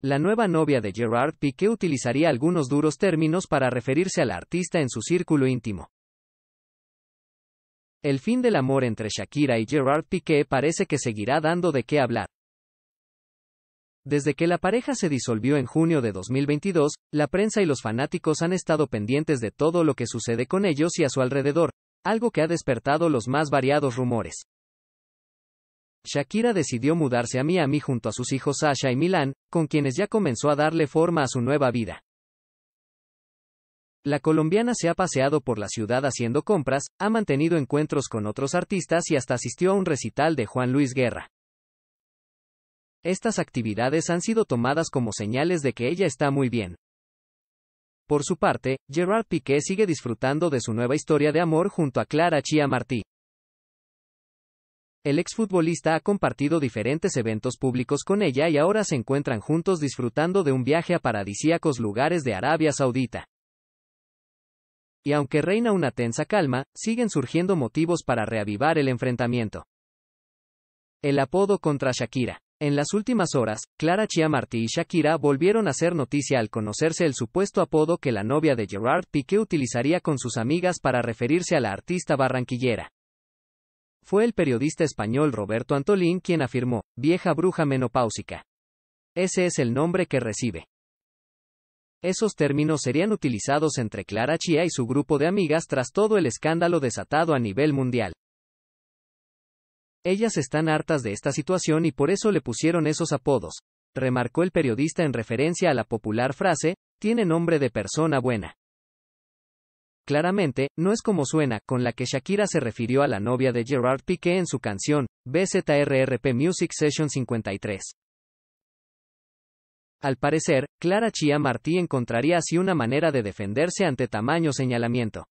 La nueva novia de Gerard Piqué utilizaría algunos duros términos para referirse al artista en su círculo íntimo. El fin del amor entre Shakira y Gerard Piqué parece que seguirá dando de qué hablar. Desde que la pareja se disolvió en junio de 2022, la prensa y los fanáticos han estado pendientes de todo lo que sucede con ellos y a su alrededor, algo que ha despertado los más variados rumores. Shakira decidió mudarse a Miami junto a sus hijos Sasha y Milan, con quienes ya comenzó a darle forma a su nueva vida. La colombiana se ha paseado por la ciudad haciendo compras, ha mantenido encuentros con otros artistas y hasta asistió a un recital de Juan Luis Guerra. Estas actividades han sido tomadas como señales de que ella está muy bien. Por su parte, Gerard Piqué sigue disfrutando de su nueva historia de amor junto a Clara Chia Martí. El exfutbolista ha compartido diferentes eventos públicos con ella y ahora se encuentran juntos disfrutando de un viaje a paradisíacos lugares de Arabia Saudita. Y aunque reina una tensa calma, siguen surgiendo motivos para reavivar el enfrentamiento. El apodo contra Shakira. En las últimas horas, Clara Martí y Shakira volvieron a hacer noticia al conocerse el supuesto apodo que la novia de Gerard Piqué utilizaría con sus amigas para referirse a la artista barranquillera. Fue el periodista español Roberto Antolín quien afirmó, vieja bruja menopáusica. Ese es el nombre que recibe. Esos términos serían utilizados entre Clara Chia y su grupo de amigas tras todo el escándalo desatado a nivel mundial. Ellas están hartas de esta situación y por eso le pusieron esos apodos, remarcó el periodista en referencia a la popular frase, tiene nombre de persona buena. Claramente, no es como suena, con la que Shakira se refirió a la novia de Gerard Piqué en su canción, BZRRP Music Session 53. Al parecer, Clara Chia Martí encontraría así una manera de defenderse ante tamaño señalamiento.